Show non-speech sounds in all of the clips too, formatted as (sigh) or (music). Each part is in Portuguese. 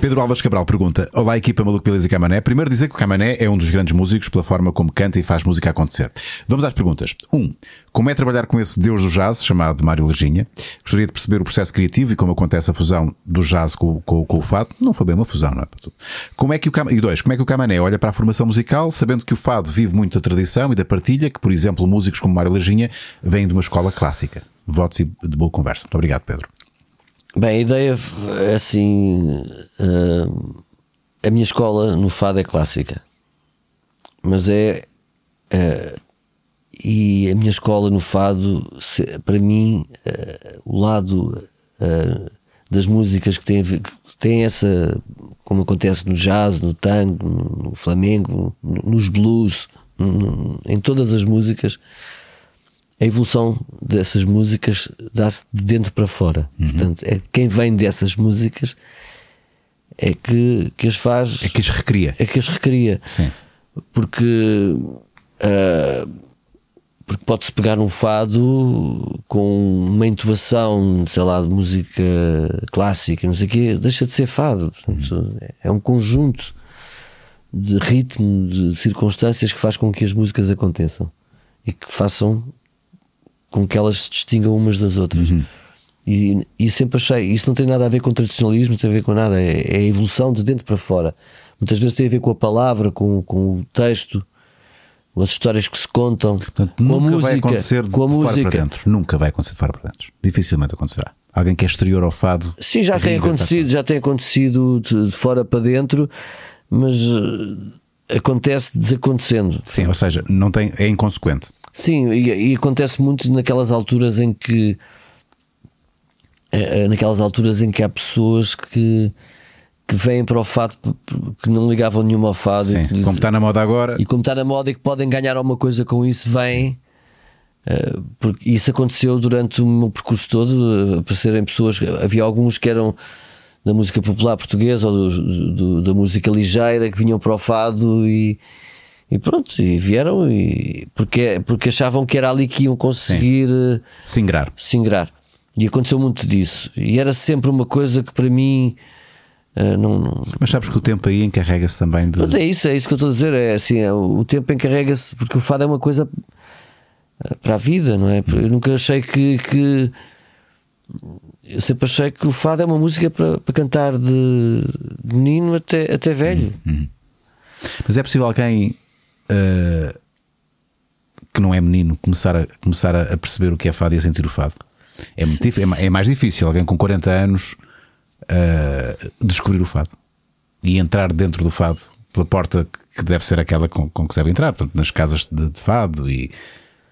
Pedro Alves Cabral pergunta: Olá, equipa Maluco Beleza e Camané. Primeiro dizer que o Camané é um dos grandes músicos pela forma como canta e faz música acontecer. Vamos às perguntas. 1. Um, como é trabalhar com esse deus do jazz, chamado Mário Leginha? Gostaria de perceber o processo criativo e como acontece a fusão do jazz com, com, com o fado. Não foi bem uma fusão, não é? Como é que o Cam... E dois, como é que o Camané olha para a formação musical, sabendo que o fado vive muito da tradição e da partilha, que, por exemplo, músicos como Mário Leginha vêm de uma escola clássica? Votos e de boa conversa. Muito obrigado, Pedro. Bem, a ideia é assim. Uh, a minha escola no fado é clássica, mas é. Uh, e a minha escola no fado, se, para mim, uh, o lado das músicas que tem que tem essa. Como acontece no jazz, no tango, no flamengo, no, nos blues, no, em todas as músicas a evolução dessas músicas dá-se de dentro para fora. Uhum. Portanto, é quem vem dessas músicas é que, que as faz. É que as recria. É que as recria. Sim. Porque. Uh, porque pode-se pegar um fado com uma intuação, sei lá, de música clássica, não sei o quê, deixa de ser fado. Portanto, uhum. É um conjunto de ritmo, de circunstâncias que faz com que as músicas aconteçam e que façam com que elas se distingam umas das outras. Uhum. E, e, sempre achei, isso não tem nada a ver com tradicionalismo, não tem a ver com nada, é, é, a evolução de dentro para fora. Muitas vezes tem a ver com a palavra, com, com o texto, com as histórias que se contam, Portanto, com a música. Vai acontecer de, com a de música. fora para dentro. Nunca vai acontecer de fora para dentro. Dificilmente acontecerá. Alguém que é exterior ao fado. Sim, já tem acontecido, já tem acontecido de, de fora para dentro, mas eh, acontece desacontecendo. Sim, ou seja, não tem, é inconsequente. Sim, e, e acontece muito naquelas alturas em que eh, eh, naquelas alturas em que há pessoas que que vêm para o fado que não ligavam nenhuma ao fado. Sim, como está na moda agora. E como está na moda e que podem ganhar alguma coisa com isso, vêm. Uh, porque isso aconteceu durante o meu percurso todo. Aparecerem pessoas. Havia alguns que eram da música popular portuguesa ou do, do, da música ligeira que vinham para o fado e e pronto, e vieram e porque, porque achavam que era ali que iam conseguir eh, singrar. se E aconteceu muito disso. E era sempre uma coisa que para mim. Uh, não, não... Mas sabes que o tempo aí encarrega-se também de. Mas é isso, é isso que eu estou a dizer. É assim, é, o tempo encarrega-se, porque o fado é uma coisa eh, para a vida, não é? Hum. Eu nunca achei que, que. Eu sempre achei que o fado é uma música para, para cantar de, de menino até, até velho. Hum, hum. Mas é possível alguém ah, que não é menino começar a, começar a, perceber o que é fado e a sentir o fado. É, muito é, é mais difícil alguém com 40 anos uh, descobrir o fado e entrar dentro do fado pela porta que deve ser aquela com, com que se deve entrar, portanto, nas casas de, de fado e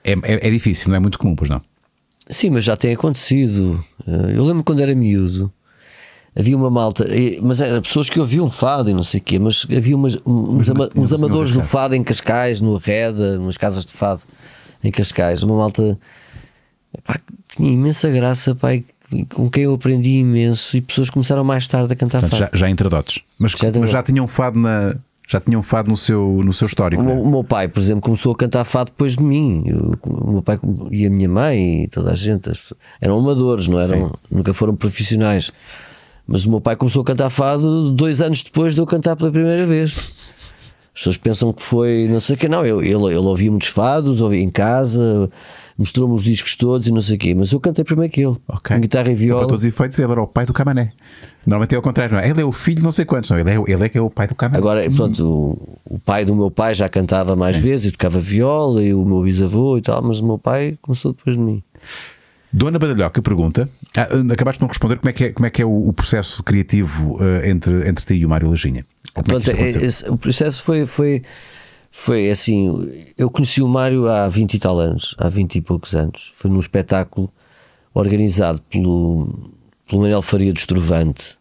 é, é, é, difícil, não é muito comum, pois não? Sim, mas já tem acontecido. Ah, eu lembro quando era miúdo, havia uma malta, mas eram pessoas que ouviam fado e não sei o quê, mas havia umas, uns, mas, ama, uns amadores do fado em Cascais, no Arreda, nas casas de fado em Cascais, uma malta pá, tinha imensa graça, pai com quem eu aprendi imenso e pessoas começaram mais tarde a cantar Portanto, fado. Já, já entre mas, já, mas já tinham fado na, já tinham fado no seu, no seu histórico. O, né? meu pai, por exemplo, começou a cantar fado depois de mim. Eu, o meu pai e a minha mãe e toda a gente eram amadores, não eram? Nunca foram profissionais. Mas o meu pai começou a cantar fado dois anos depois de eu cantar pela primeira vez. As pessoas pensam que foi não sei o quê. não. Eu, ele, ele ouvia muitos fados, ouvia em casa, mostrou-me os discos todos e não sei o quê. Mas eu cantei primeiro que ele, okay. guitarra e viola. Então, para todos os efeitos, ele era o pai do Camané. Normalmente é o contrário, não é? Ele é o filho de não sei quantos, não. Ele é, ele é que é o pai do Camané. Agora, uhum. pronto, o, o pai do meu pai já cantava mais Sim. vezes e tocava viola e o meu bisavô e tal, mas o meu pai começou depois de mim. Dona Badalhoca pergunta: ah, acabaste de não responder como é que é, como é, que é o, o processo criativo uh, entre, entre ti e o Mário Lajinha? É Pronto, esse, o processo foi, foi, foi assim: eu conheci o Mário há 20 e tal anos, há 20 e poucos anos. Foi num espetáculo organizado pelo, pelo Manuel Faria de Estrovante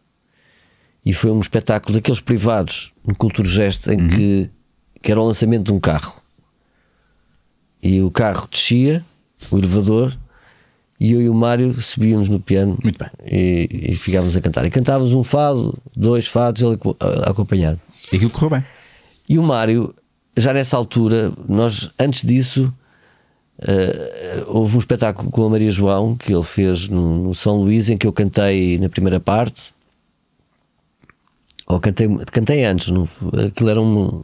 e foi um espetáculo daqueles privados, um gesto, em uhum. que, que era o lançamento de um carro. E o carro descia, o elevador, e eu e o Mário subíamos no piano e, e, ficávamos a cantar. E cantávamos um fado, dois fados, ele a, acompanhar. E aquilo correu bem. E o Mário, já nessa altura, nós antes disso, uh, houve um espetáculo com a Maria João que ele fez no, no, São Luís, em que eu cantei na primeira parte. Ou cantei, cantei antes, não, aquilo era um.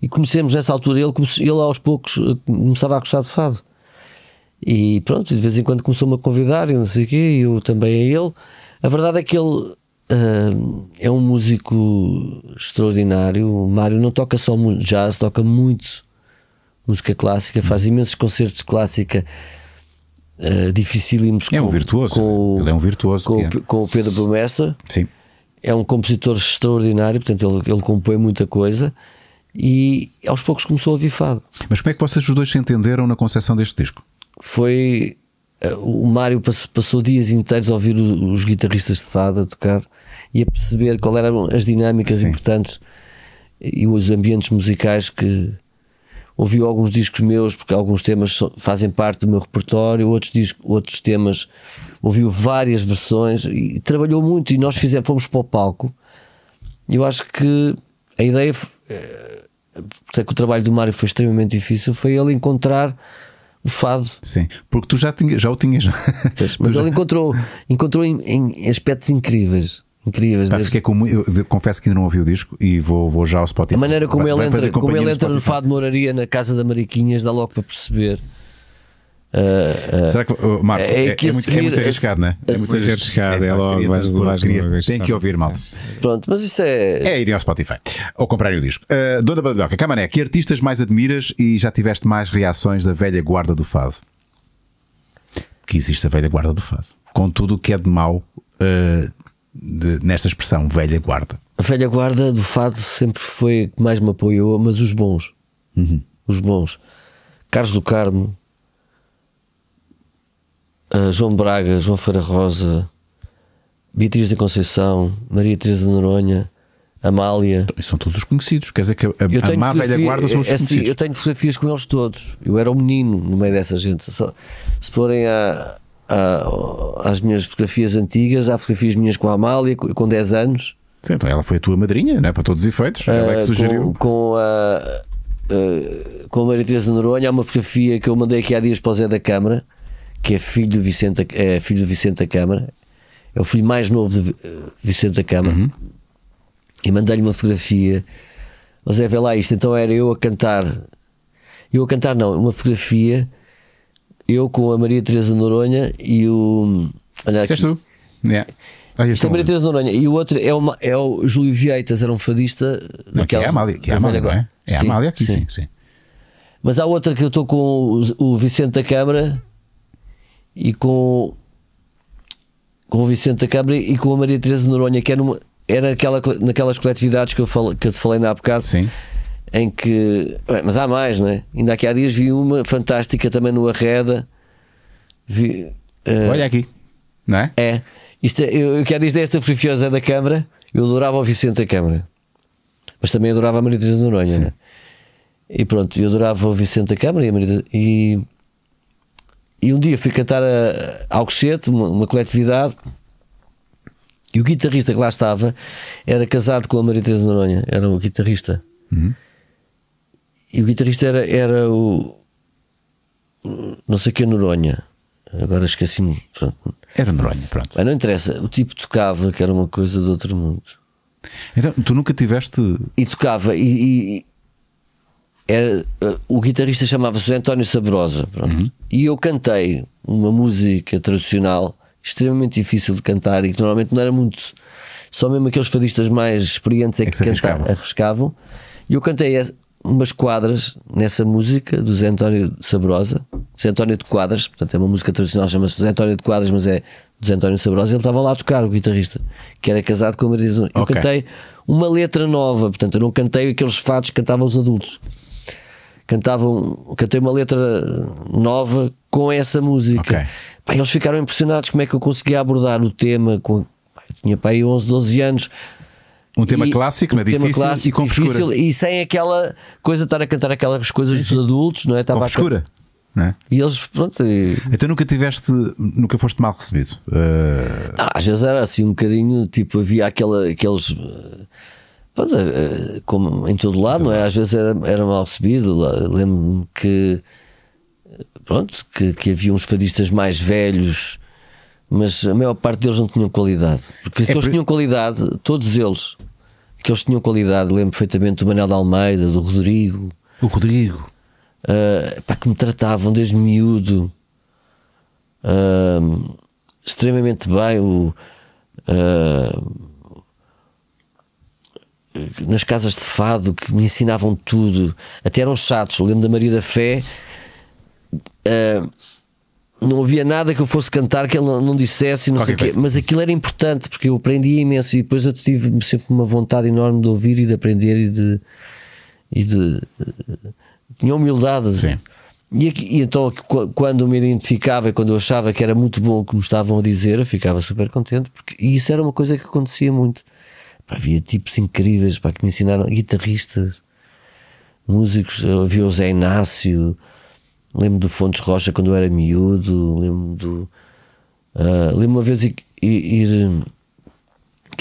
E comecemos nessa altura, ele, ele aos poucos eh, começava a gostar de fado. E pronto, de vez em quando começou-me a convidar e não sei o quê, e eu também a ele. A verdade é que ele uh, é um músico extraordinário. O Mário não toca só jazz, toca muito música clássica, faz imensos concertos de clássica. Uh, dificílimos é um com, virtuoso. Com, ele é um virtuoso com, o, com o Pedro Brumestre Sim. é um compositor extraordinário portanto ele, ele compõe muita coisa e aos poucos começou a vir fado mas como é que vocês os dois se entenderam na concepção deste disco? foi. Eh, o Mário passou dias inteiros a ouvir os guitarristas de fado a tocar e a perceber qual eram as dinâmicas Sim. importantes e os ambientes musicais que, ouviu alguns discos meus, porque alguns temas fazem parte do meu repertório, outros, discos, outros temas, ouviu várias versões e trabalhou muito. E nós fizemos, fomos para o palco. Eu acho que a ideia, eh, até que o trabalho do Mário foi extremamente difícil, foi ele encontrar o fado. Sim, porque tu já, tinha, já o tinhas. Pois, (laughs) mas ele encontrou, encontrou em, em aspectos incríveis incríveis. Tá, deste... com, eu, confesso que ainda não ouvi o disco e vou, vou já ao Spotify. A maneira como vai, ele entra, como ele entra no Fado Moraria na casa da Mariquinhas dá logo para perceber Uh, uh, Será que, oh, Marco, é, é, que é, muito, é muito arriscado, não é? É muito arriscado, é, é logo, vais, vais logo Tem que ouvir, mal. Pronto, mas isso é. É ir ao Spotify ou comprar o disco. Uh, Dona Badalhoca, Camané, que artistas mais admiras e já tiveste mais reações da velha guarda do fado? Que existe a velha guarda do fado. Com tudo o que é de mau uh, de, nesta expressão, velha guarda. A velha guarda do fado sempre foi que mais me apoiou, mas os bons. Uhum. Os bons. Carlos do Carmo. Ah, João Braga, João Feira Rosa, Beatriz da Conceição, Maria Teresa de Noronha, Amália. Então, e são todos os conhecidos. Quer dizer que a, a má velha guarda são os é, assim, conhecidos. Eu tenho fotografias com eles todos. Eu era um menino no meio dessa gente. Só, se forem a, a, às minhas fotografias antigas, há fotografias minhas com a Amália, com 10 anos. Sim, então ela foi a tua madrinha, né? para todos os efeitos. Uh, ela é que ah, sugeriu. Com, com a, uh, com a Maria Teresa de Noronha, há uma fotografia que eu mandei aqui há dias para o Zé da Câmara que é filho de Vicente, é filho do Vicente da Câmara, é o filho mais novo de eh, Vicente da Câmara, uhum. e mandei-lhe uma fotografia. Mas é, vê lá isto, então era eu a cantar, eu a cantar não, uma fotografia, eu com a Maria Teresa Noronha e o. Olha aqui. tu? Yeah. Ah, é, é a Maria Teresa Noronha e o outro é, uma, é o Júlio Vieitas, era um fadista. Não, daquelas, que é a Amália, que é a Amália, não é? É a Amália aqui, sim. sim. sim. Mas há outra que eu estou com o, o Vicente da Câmara e com, com o Vicente da Câmara e com a Maria Teresa Noronha, que era, numa era aquela, naquelas coletividades que eu, fal, que eu te falei na há bocado. Sim. Em que. Bem, mas há mais, né? Ainda aqui há dias vi uma fantástica também no Arreda. Vi, uh, Olha aqui, não é? É. Isto, é, eu, eu quero dizer desta frifiosa da Câmara. Eu adorava o Vicente da Câmara, mas também adorava a Maria Teresa Noronha. Né? E pronto, eu adorava o Vicente da Câmara e a Maria e e um dia fui cantar a Alcochete, uma, uma coletividade, e o guitarrista que lá estava era casado com a Maria Teresa Noronha, era o um guitarrista. Uhum. E o guitarrista era, era o. Não sei que Noronha. Agora esqueci-me. Era Noronha, pronto. Mas não interessa. O tipo tocava, que era uma coisa do outro mundo. Então, tu nunca tiveste. E tocava, e. e era, eh, o guitarrista chamava-se António Sabrosa. Pronto. Uhum. E eu cantei uma música tradicional extremamente difícil de cantar e que normalmente não era muito. Só mesmo aqueles fadistas mais experientes é, é que, cantavam arriscavam. arriscavam. E eu cantei umas quadras nessa música do Zé António Sabrosa, Zé António de Quadras, portanto é uma música tradicional, chama-se Zé António de Quadras, mas é do Zé António Sabrosa. Ele estava lá a tocar, o guitarrista, que era casado com a Maria Eu okay. cantei uma letra nova, portanto eu não cantei aqueles fatos que cantavam os adultos cantavam, cantei uma letra nova com essa música. Okay. eles ficaram impressionados como é que eu conseguia abordar o tema. Com, tinha para aí 11, 12 anos. Um tema e, clássico, um né? difícil clássico, e com difícil, E sem aquela coisa de estar a cantar aquelas coisas dos adultos, não é? Estava com frescura. É? E eles, pronto. E... Então nunca tiveste, nunca foste mal recebido? Uh... Ah, às vezes era assim um bocadinho, tipo, havia aquela, aqueles pois é, é, como em todo lado, não é? Às vezes era, era mal recebido. Lembro-me que, pronto, que, que havia uns fadistas mais velhos, mas a maior parte deles não tinham qualidade. Porque é aqueles por... tinham qualidade, todos eles, aqueles tinham qualidade. Lembro perfeitamente do Manel da Almeida, do Rodrigo. O Rodrigo. Uh, pá, que me tratavam desde miúdo uh, extremamente bem. O, uh, nas casas de fado que me ensinavam tudo, até eram chatos. Eu lembro da Maria da Fé, uh, não havia nada que eu fosse cantar que ele não, dissesse, não quê, mas aquilo era importante porque eu aprendia imenso e depois eu tive sempre uma vontade enorme de ouvir e de aprender e de. E de eh, tinha humildade. Sim. E, aqui, e, então, quando me identificava e quando eu achava que era muito bom o que me estavam a dizer, eu ficava super contente, porque e isso era uma coisa que acontecia muito havia tipos incríveis pá, que me ensinaram, guitarristas, músicos. Havia o Zé Inácio, lembro do Fontes Rocha quando eu era miúdo, lembro do. Uh, lembro uma vez ir, que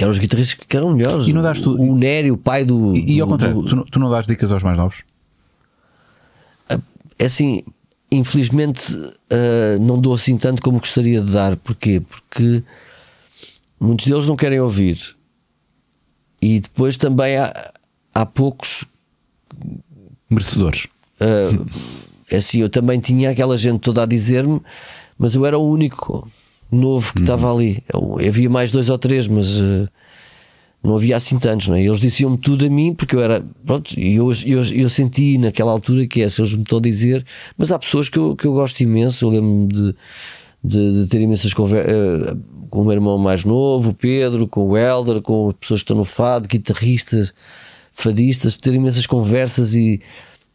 eram os guitarristas que eram melhores. E não dás tu... O Nério, o pai do. E, do, ao contrário, do... tu, tu, não dás dicas aos mais novos? Ah, é assim, infelizmente uh, não dou assim tanto como gostaria de dar. Porquê? Porque muitos deles não querem ouvir. E depois também há, há poucos merecedores. Uh, assim, eu também tinha aquela gente toda a dizer-me, mas eu era o único novo que estava uhum. ali. Eu, havia mais dois ou três, mas uh, não havia assim tantos, não é? Eles diziam-me tudo a mim, porque eu era. Pronto, e eu, eu, eu, senti naquela altura que é, se eles me estão a dizer. Mas há pessoas que eu, que eu gosto imenso, eu lembro-me de, de, de, ter imensas conversas. Uh, com o meu irmão mais novo, o Pedro, com o Helder, com pessoas que estão no fado, guitarristas, fadistas, ter imensas conversas e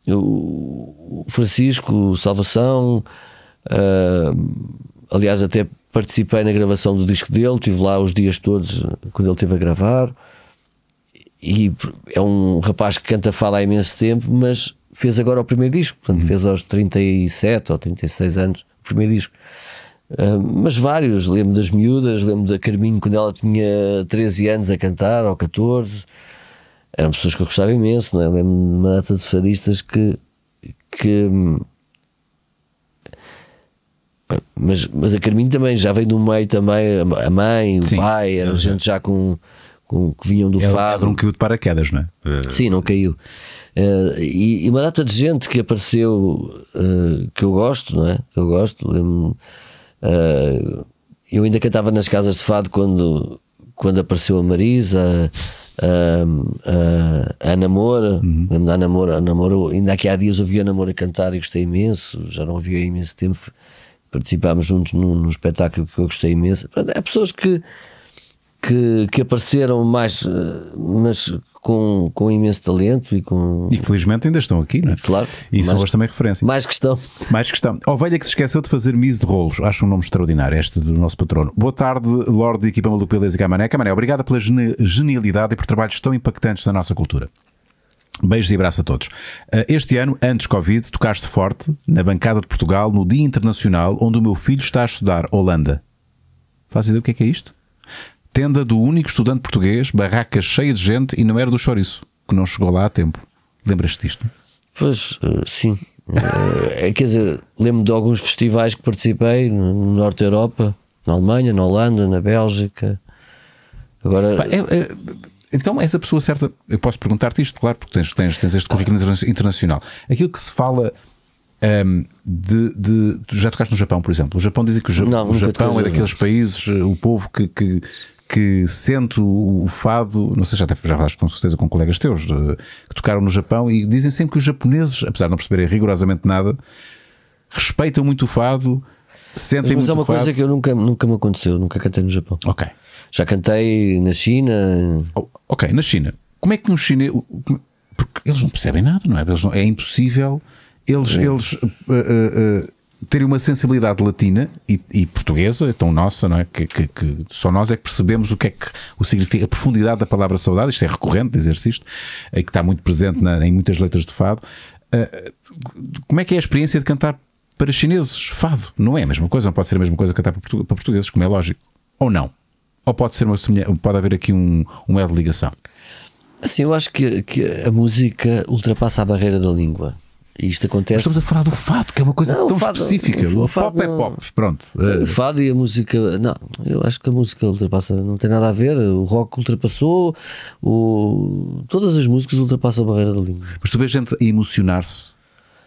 o Francisco, o Salvação, uh, aliás, até participei na gravação do disco dele, estive lá os dias todos ah, quando ele esteve a gravar. E é um rapaz que canta fala há imenso tempo, mas fez agora o primeiro disco, portanto, uhum. fez aos 37 ou 36 anos o primeiro disco. Ah, mas vários, lembro das miúdas, lembro da Carminho quando ela tinha 13 anos a cantar, ou 14. Eram pessoas que eu gostava imenso, não é? Lembro de uma data de fadistas que. que mas, mas a Carminho também já vem do meio também, a mãe, Sim, o pai, era gente já com, com que vinham do ela, fado. um não caiu de paraquedas, não é? Sim, não caiu. Uh, e, e, uma data de gente que apareceu uh, que eu gosto, não é? Que eu gosto, lembro Uh, eu ainda cantava nas casas de fado quando, quando apareceu a Marisa, a, a, a Ana Moura. Uhum. a Ana Moura, Ana Moura. Ainda aqui há dias ouvi a Ana Moura cantar e gostei imenso. Já não ouvi há imenso tempo. Participámos juntos num, num espetáculo que eu gostei imenso. há pessoas que, que, que apareceram mais, ah, mas com, com imenso talento e com. E felizmente ainda estão aqui, não é? Claro. E são hoje também referência. Mais questão. Mais questão. Ovelha que se esqueceu de fazer mise de rolos. Acho um nome extraordinário, este do nosso patrono. Boa tarde, Lorde e equipa Maluco e Camané. Camané, obrigada pela genialidade e por trabalhos tão impactantes na nossa cultura. Beijos e abraço a todos. Ah, este ano, antes Covid, tocaste forte na bancada de Portugal no Dia Internacional, onde o meu filho está a estudar Holanda. Faz ideia o que é que é isto? Tenda do único estudante português, barraca cheia de gente e não era do chouriço, que não chegou lá a tempo. Lembras-te disto? Pois, eh, sim. Eh, é, quer dizer, lembro de alguns festivais que participei no Norte da Europa, na Alemanha, na Holanda, na Bélgica. Agora. Pá, é, é, então, essa pessoa certa, eu posso perguntar-te isto, claro, porque tens, tens, tens este currículo internacional. Aquilo que se fala um, ehm, de, de, já tocaste no Japão, por exemplo. O Japão dizem que o, não, o Japão é daqueles países, eh, o povo que, que que sente o, fado, não sei, já, até, já falaste com certeza com colegas teus de, eh, que tocaram no Japão e dizem sempre que os japoneses, apesar de não perceberem rigorosamente nada, respeitam muito o fado, sentem Mas muito o fado. Mas é uma coisa que eu nunca, nunca me aconteceu, nunca cantei no Japão. Ok. Já cantei na China. Oh, ok, na China. Como é que um chinês. Porque eles não percebem nada, não é? Não, é impossível. Eles, é. eles uh, uh, uh, terem uma sensibilidade latina e, e portuguesa, tão nossa, não é? Que, que, que, só nós é que percebemos o que é que o significa, a profundidade da palavra saudade, isto é recorrente dizer-se isto, é, que está muito presente na, em muitas letras de fado. Uh, como é que é a experiência de cantar para chineses fado? Não é a mesma coisa, não pode ser a mesma coisa cantar para, portugueses, como é lógico. Ou não? Ou pode ser uma pode haver aqui um, um de ligação? Sim, eu acho que, que a música ultrapassa a barreira da língua. E isto acontece. Mas estamos a falar do fado, que é uma coisa não, tão fado, específica. O, o pop é, é pop, pronto. O é. fado e a música. Não, eu acho que a música ultrapassa, não tem nada a ver. O rock ultrapassou, o... todas as músicas ultrapassam a barreira da língua. Mas tu vês gente emocionar-se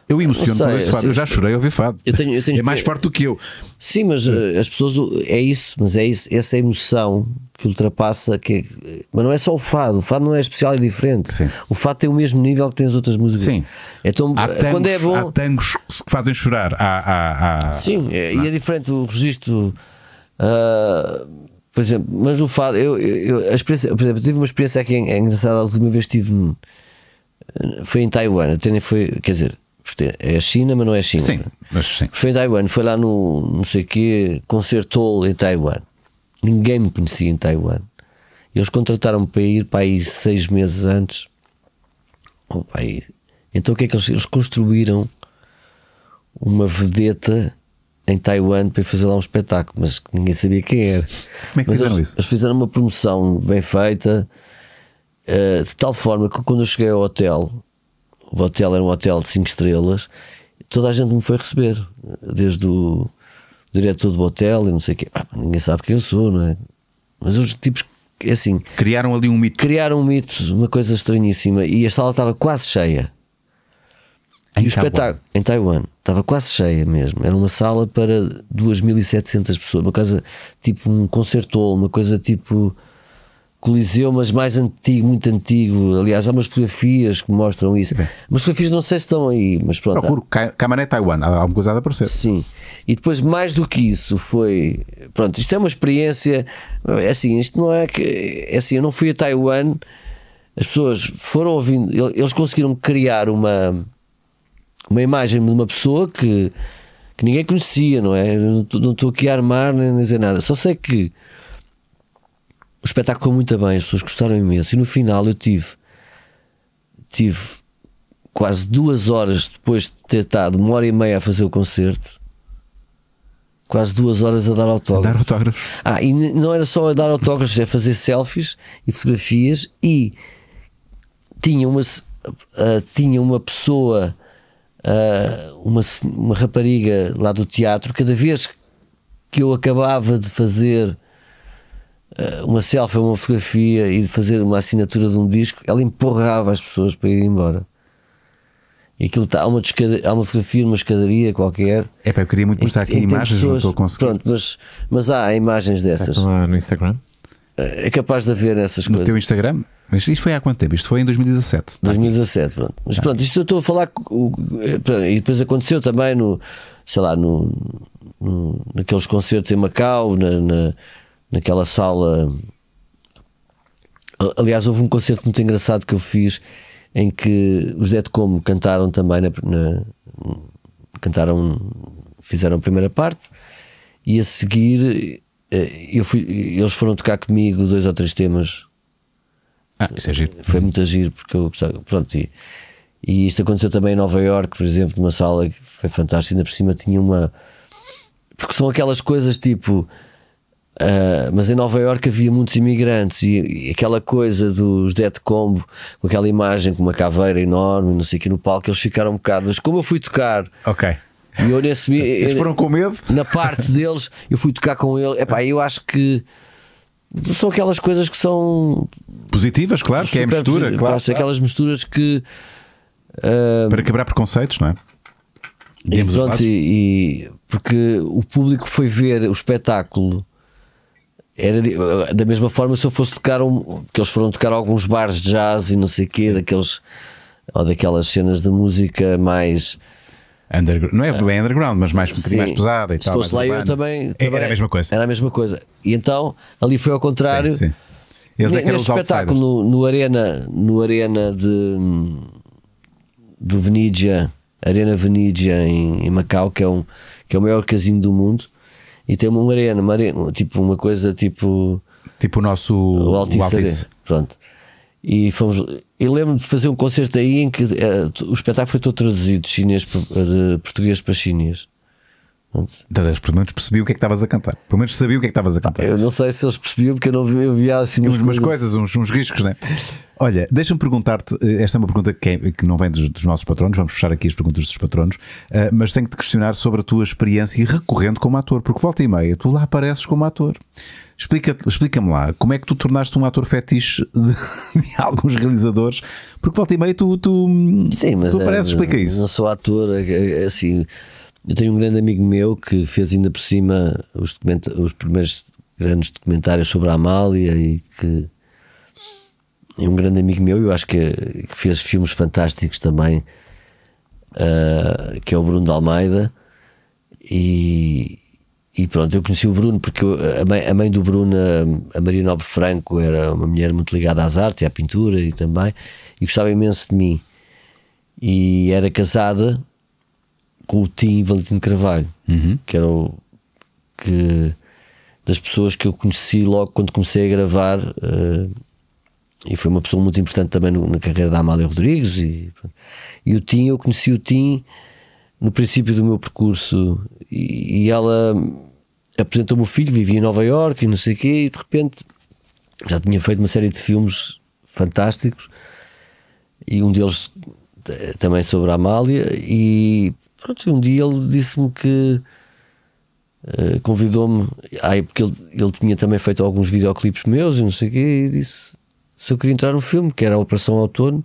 eu emociono sei, com esse fado. Eu, eu já chorei ao ver fado. Eu tenho, eu tenho é mais forte do que eu. Sim, mas eh, as pessoas. É isso, mas é isso. Essa emoção que ultrapassa. Que é... mas não é só o fado, o fado não é especial e é diferente. Sim. O fado tem o mesmo nível que tem as outras músicas. Sim. É tão há tangos, quando é bom. Há tangos que fazem chorar. Há, há, há... Sim, é, e é diferente o registro. Uh, por exemplo, mas o fado, eu, eu, eu a experiência, por exemplo, tive uma experiência aqui é engraçada. A última vez estive foi em Taiwan, até nem foi, quer dizer, é, é a China, mas não é a China. Sim, mas sim. Foi em Taiwan, foi lá no não sei quê, concertou em Taiwan. Ninguém me conhecia em Taiwan. Eles contrataram-me para ir para aí seis meses antes. Oh, pai. Então o que é que eles, eles construíram uma vedeta em Taiwan para fazer lá um espetáculo, mas ninguém sabia quem era. Como é que mas fizeram eles, isso? Eles fizeram uma promoção bem feita, uh, de tal forma que quando eu cheguei ao hotel, o hotel era um hotel de 5 estrelas, toda a gente me foi receber, desde o diretor do hotel e não sei o quê. Ah, ninguém sabe quem eu sou, não é? Mas os tipos, é assim. Criaram ali um mito. Criaram um mito, uma coisa estranhíssima. E a sala estava quase cheia. Em e o espetáculo. Em Taiwan. Estava quase cheia mesmo. Era uma sala para 2.700 pessoas. Uma coisa tipo um concerto, uma coisa tipo Coliseu, mas mais antigo, muito antigo. Aliás, há umas fotografias que mostram isso. Bem. Mas fotografias não sei se estão aí, mas pronto. Procuro Camané Taiwan, há alguma coisa a aparecer. Sim. E depois, mais do que isso, foi. Pronto, isto é uma experiência. É assim, isto não é que. É assim, eu não fui a Taiwan, as pessoas foram ouvindo. Eles conseguiram criar uma. Uma imagem de uma pessoa que. Que ninguém conhecia, não é? Não estou aqui a armar nem a dizer nada. Só sei que o espetáculo foi muito bem, as pessoas gostaram imenso. E no final eu tive, tive quase duas horas depois de ter estado uma hora e meia a fazer o concerto, quase duas horas a dar autógrafos. A dar autógrafos. Ah, e não era só a dar autógrafos, é fazer selfies e fotografias e tinha uma, uh, tinha uma pessoa, uh, uma, uma rapariga lá do teatro, cada vez que eu acabava de fazer eh, uma selfie, uma fotografia e de fazer uma assinatura de um disco, ela empurrava as pessoas para ir embora. E aquilo está, há uma, há uma fotografia numa escadaria qualquer. É pá, eu queria muito mostrar aqui imagens, pessoas, não estou a conseguir. Pronto, mas, mas há imagens dessas. lá no Instagram? Eh, é capaz de haver essas no coisas. No teu Instagram? Mas isto foi há quanto tempo? Isto foi em 2017. 2017, pronto. Mas tá. pronto, isto eu estou a falar. Eh, e depois aconteceu também no, sei lá, no, no naqueles concertos em Macau, na, na naquela sala. Aliás, houve um concerto muito engraçado que eu fiz em que os Dead Como cantaram também na, na, cantaram fizeram a primeira parte e a seguir eh, eu fui, eles foram tocar comigo dois ou três temas. Ah, isso é giro. Foi muito giro porque eu gostava. Pronto, e, e isto aconteceu também em Nova York, por exemplo, numa sala que foi fantástica. Ainda por cima tinha uma. Porque são aquelas coisas tipo Uh, mas em Nova Iorque havia muitos imigrantes e, e, aquela coisa dos Dead Combo, com aquela imagem com uma caveira enorme, não sei o que no palco, eles ficaram um bocado. Mas como eu fui tocar. Ok. E eu nesse. Eles foram com medo? Na parte deles, eu fui tocar com ele. Epá, eu acho que são aquelas coisas que são positivas, claro, que é a mistura, claro, claro. Aquelas misturas que uh, para quebrar preconceitos, não é? E, pronto, e, e, porque o público foi ver o espetáculo era da mesma forma se eu fosse tocar um. que eles foram tocar alguns bares de jazz e não sei o quê, daqueles. ou daquelas cenas de música mais. não é bem ah. underground, mas mais, um mais pesada e se tal. Se fosse lá eu também, é, também, Era a mesma coisa. Era a mesma coisa. E então ali foi ao contrário. Sim, sim. Eles é espetáculo no, no Arena, no Arena de. do Venídia, Arena Venídia em, em Macau, que é, um, que é o maior casino do mundo e tem uma arena, uma arena, tipo uma coisa tipo. Tipo o nosso. O Altice. O Altice. Pronto. E fomos. Eu lembro de fazer um concerto aí em que eh, o espetáculo foi todo traduzido de, chinês, de português para chinês. Então, pelo menos percebi o que é que estavas a cantar. Pelo menos sabia o que é que estavas a cantar. Eu não sei se eles percebiam, porque eu não vi, eu via assim umas, umas coisas, uns, uns riscos, né? Olha, deixa-me perguntar-te. Eh, esta é uma pergunta que, é, que não vem dos, dos, nossos patronos, vamos fechar aqui as perguntas dos patronos, uh, mas tenho que te questionar sobre a tua experiência recorrente como ator, porque volta e meia, tu lá apareces como ator. Explica-me explica lá, como é que tu tornaste um ator fetiche de, (laughs) de alguns realizadores? Porque volta e meia tu, tu, Sim, mas tu apareces, é, explica isso. Não sou ator, é, é, é assim. Eu tenho um grande amigo meu que fez ainda por cima os, os primeiros grandes documentários sobre a Amália e que é um grande amigo meu, eu acho que, que fez filmes fantásticos também, uh, que é o Bruno de Almeida. E, e pronto, eu conheci o Bruno porque eu, a, mãe, a, mãe, do Bruno, a, Maria Nobre Franco, era uma mulher muito ligada às artes e à pintura e também, e gostava imenso de mim. E era casada com o Tim Valentino Carvalho, uhum. que era o que das pessoas que eu conheci logo quando comecei a gravar uh, e foi uma pessoa muito importante também no, na carreira da Amália Rodrigues e, e o Tim, eu conheci o Tim no princípio do meu percurso e, e ela apresentou-me o filho, vivia em Nova Iorque e não sei o quê e de repente já tinha feito uma série de filmes fantásticos e um deles eh, também sobre a Amália e Pronto, e um dia ele disse-me que uh, convidou-me, aí ah, porque ele, ele tinha também feito alguns videoclipes meus e não sei o quê, e disse se eu queria entrar no filme, que era a Operação Outono.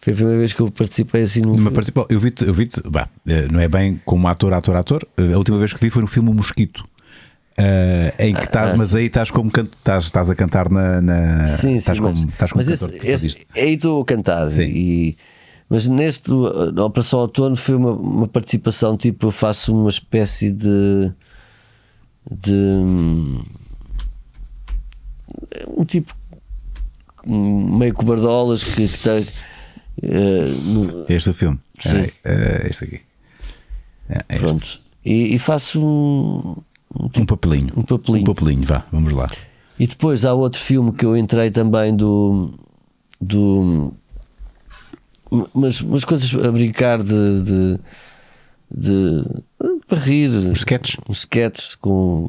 Foi a primeira vez que eu participei assim num. Mas participou, eu vi-te, eu vi-te, eh, não é bem como ator, ator, ator. Eh, a última vez que vi foi no filme Mosquito. Uh, em que ah, estás, ah, mas aí estás como canto, estás, estás a cantar na. na sim, sim. Estás mas, como, estás como mas cantor, esse, esse, é aí estou a cantar sim. e mas neste uh, Operação Outono foi uma, uma participação tipo, eu faço uma espécie de. de. Hum, um tipo. meio cobardolas que está. Uh, este é o filme. Sim. Uh, este aqui. É, é, este. Pronto. E, e faço um. Um, tipo, um, papelinho. Um papelinho. Um papelinho, vá, vamos lá. E depois há outro filme que eu entrei também do. do mas, mas coisas a brincar de, de, de, de rir. Um sketch. Um sketch com.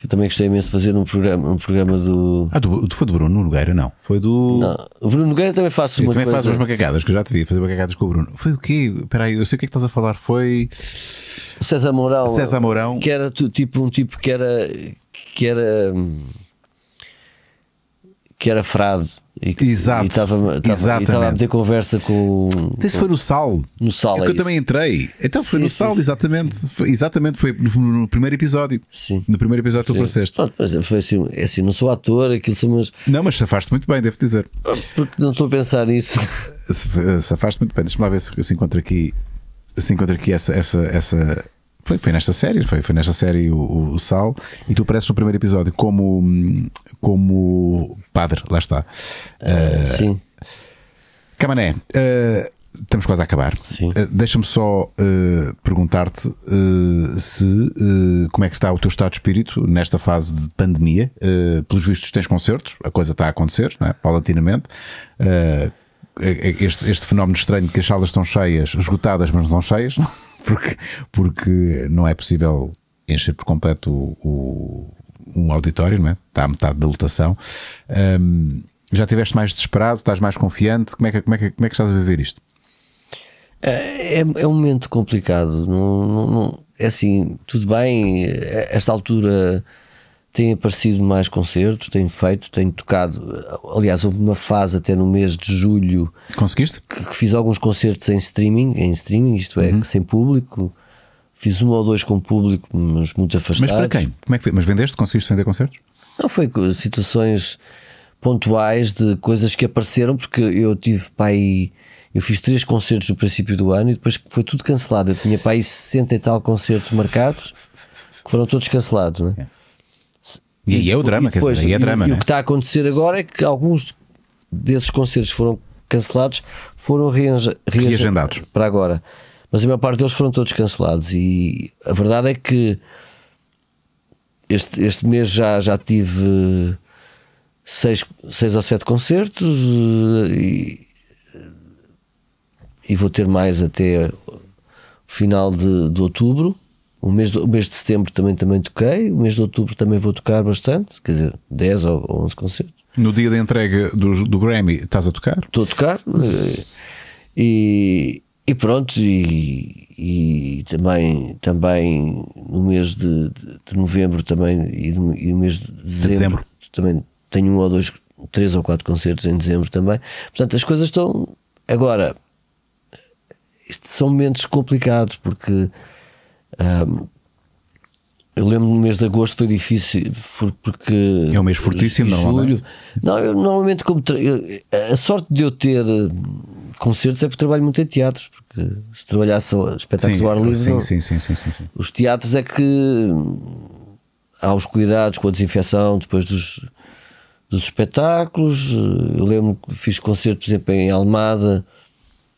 Que eu também gostei imenso de fazer num programa, um programa do. Ah, do, foi do Bruno Nogueira, não. Foi do. Não, o Bruno Nogueira também faz Sim, uma também coisa... faz umas macacadas, que eu já te vi fazer macacadas com o Bruno. Foi o quê? Espera aí, eu sei o que é que estás a falar. Foi. César Mourão. César Mourão. Que era tipo um tipo que era. que era. que era frade. Exato. E estava a ter conversa com. Então, isso foi no Sal. No Sal. É, é que eu também entrei. Então foi sim, no Sal, sim. exatamente. Foi, exatamente, foi no, no, primeiro episódio. Sim. No primeiro episódio que tu apareceste. foi assim, é assim, não sou ator, aquilo mas. Não, mas safaste muito bem, devo dizer. Ah, porque não estou a pensar nisso. Eh, safaste muito bem. Deixa-me lá ver se, se encontro aqui. Se encontro aqui essa, essa, essa foi, foi nesta série, foi, foi nesta série o, o Sal, e tu apareces no primeiro episódio como, como padre, lá está. Uh, Sim. Camané, uh, estamos quase a acabar. Sim. Uh, Deixa-me só uh, perguntar-te uh, se como é que está o teu estado de espírito nesta fase de pandemia. pelos vistos, tens concertos, a coisa está a acontecer, não é? paulatinamente. É, é este, este, fenómeno estranho de que as salas estão cheias, esgotadas, mas não estão cheias, (laughs) porque, porque não é possível encher por completo o, o, um auditório, não é? Está à metade da lotação. Um, já estiveste mais desesperado? Estás mais confiante? Como é que, como é que, como é que estás a viver isto? Eh, é, é um momento complicado. Não, não, não, é assim, tudo bem, eh, esta altura tem aparecido mais concertos, tem feito, tem tocado. Aliás, houve uma fase até no mês de julho. Conseguiste? Que, que fiz alguns concertos em streaming, em streaming, isto é, uhum. sem público. Fiz um ou dois com público, mas muito afastados. Mas para quem? Como é que foi? Mas vendeste? Conseguiste vender concertos? Não, foi situações pontuais de coisas que apareceram, porque eu tive para aí. Eu fiz três concertos no princípio do ano e depois foi tudo cancelado. Eu tinha para aí 60 e tal concertos marcados que foram todos cancelados, né? É. é. E, e aí é o drama, depois, quer dizer, aí é drama. E, né? e o é? que está a acontecer agora é que alguns desses concertos foram cancelados, foram reagendados para agora. Mas a maior parte deles foram todos cancelados. E a verdade é que este, este mês já, já tive seis, seis ou sete concertos eh, e, e vou ter mais até o final de, de outubro. O mês, de, o mês de setembro também, também toquei, o mês de outubro também vou tocar bastante, quer dizer, 10 ou 11 concertos. No dia da entrega do, do Grammy, estás a tocar? Estou a tocar eh, e, e pronto, e, e, também, também no mês de, de, novembro também e, no, e no mês de dezembro, dezembro, também tenho um ou dois, três ou quatro concertos em dezembro também. Portanto, as coisas estão. Agora, são momentos complicados porque um, eu lembro no mês de agosto foi difícil porque. É um mês fortíssimo, é? julho, não? Não, eu, normalmente, como a sorte de eu ter hum, concertos é porque trabalho muito em teatros, porque se trabalhasse espetáculos ao ar livre. Sim, não, sim, sim, sim, sim, sim. Os teatros é que hum, há os cuidados com a desinfecção depois dos, dos espetáculos. Eu lembro que fiz concerto, por exemplo, em Almada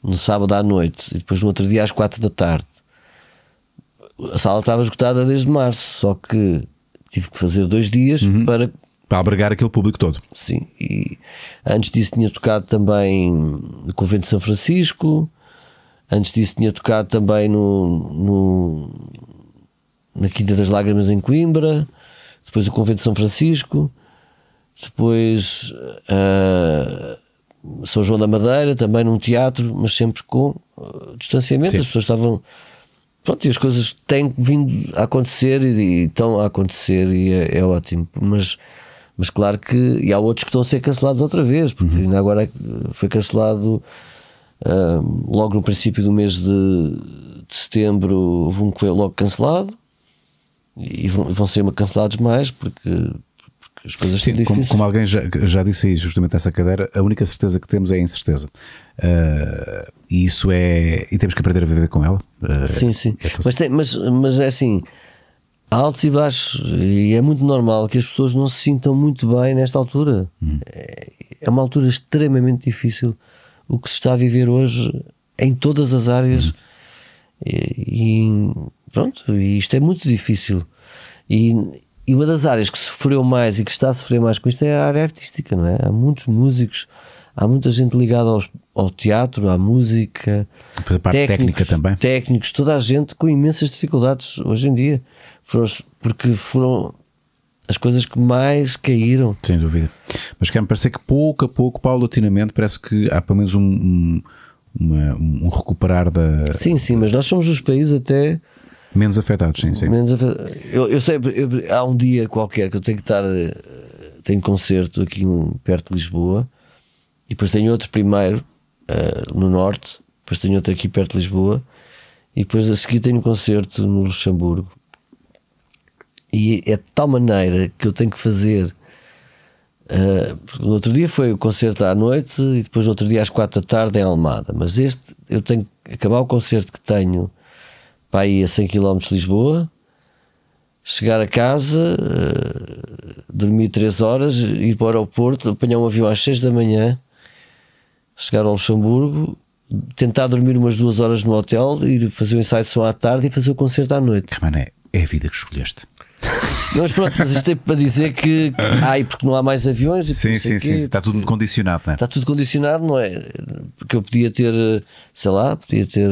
no sábado à noite e depois no outro dia às quatro da tarde a sala estava esgotada desde março, só que tive que fazer dois dias uhum. para para abrigar aquele público todo. Sim, e antes disso tinha tocado também no Convento de São Francisco, antes disso tinha tocado também no, no na Quinta das Lágrimas em Coimbra, depois o Convento de São Francisco, depois uh, São João da Madeira, também num teatro, mas sempre com uh, distanciamento, Sim. as pessoas estavam Pronto, e as coisas têm vindo a acontecer e, e estão a acontecer e é, é, ótimo. Mas, mas claro que. E há outros que estão a ser cancelados outra vez, porque uhum. ainda agora foi cancelado logo no princípio do mês de, de setembro, houve um que foi logo cancelado e vão, vão ser cancelados mais porque as coisas Sim, como, como, alguém já, já disse aí, justamente nessa cadeira, a única certeza que temos é a incerteza. Uh, e isso é. E temos que aprender a viver com ela. Uh, sim, sim. É mas, tem, mas, mas é assim. Há altos e baixos, e é muito normal que as pessoas não se sintam muito bem nesta altura. Hum. É, é uma altura extremamente difícil o que se está a viver hoje em todas as áreas. Hum. E, e, pronto, e isto é muito difícil. E, e uma das áreas que sofreu mais e que está a sofrer mais com isto é a área artística, não é? Há muitos músicos há muita gente ligada aos, ao teatro, à música, a parte técnica também. Técnicos, toda a gente com imensas dificuldades hoje em dia, porque foram as coisas que mais caíram. Sem dúvida. Mas quer-me parecer que pouco a pouco, paulatinamente, parece que há pelo menos um, um, uma, um recuperar da. Sim, sim, mas nós somos dos países até. Menos afetados, sim, sim. Menos afetados. Eu, eu sei, eu, há um dia qualquer que eu tenho que estar. Eh, tenho concerto aqui perto de Lisboa e depois tenho outro primeiro uh, no norte, depois tenho outro aqui perto de Lisboa, e depois a seguir tenho um concerto no Luxemburgo. E é de tal maneira que eu tenho que fazer. Uh, no outro dia foi o concerto à noite e depois no outro dia às quatro da tarde em Almada. Mas este, eu tenho que acabar o concerto que tenho para ir a 100 km de Lisboa, chegar a casa, uh, dormir 3 horas, ir para o aeroporto, apanhar um avião às 6 da manhã chegar ao Luxemburgo, tentar dormir umas duas horas no hotel, ir fazer o um ensaio de som à tarde e fazer o concerto à noite. Camané, é a vida que escolheste. Não, (laughs) mas pronto, mas isto é para dizer que ai, porque não há mais aviões e sim, sim, sim, está tudo condicionado, não é? Está tudo condicionado, não é? Porque eu podia ter, sei lá, podia ter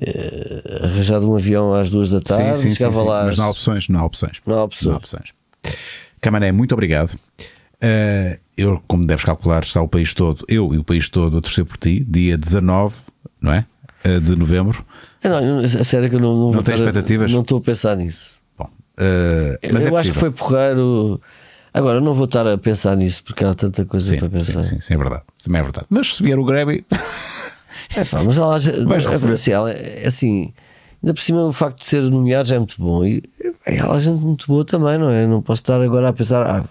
eh, arranjado um avião às duas da tarde, sim, sim, chegava sim, lá. Mas não há opções, não há opções. Não há opções. Não há opções. Camané, muito obrigado. Uh, eu, como deves calcular, está o país todo, eu e o país todo a torcer por ti, dia 19, não é? Eh, de novembro. É, não, a sério que eu não, não, não tenho expectativas? Não estou a pensar nisso. Bom, uh, mas eu é acho que foi porreiro. Agora, não vou estar a pensar nisso porque há tanta coisa sim, para pensar. Sim, sim, sim, é verdade. Também é verdade. Mas se vier o Grammy. é pá, mas ela é, assim, é, é assim. Ainda por cima, o facto de ser nomeado já é muito bom. E é, ela é gente muito boa também, não é? Não posso estar agora a pensar, ah,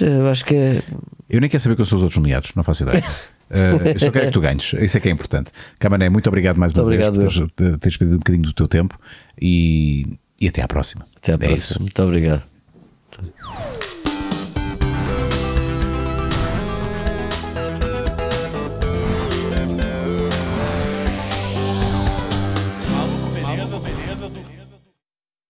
eu acho que é- Eu nem quero saber quais são os outros nomeados, não faço ideia. Uh, (laughs) eu só quero que tu ganhes, isso é que é importante. Camané, muito obrigado mais uma obrigado, vez por teres, teres um bocadinho do teu tempo e, e até à próxima. Até à é próxima, isso. muito obrigado.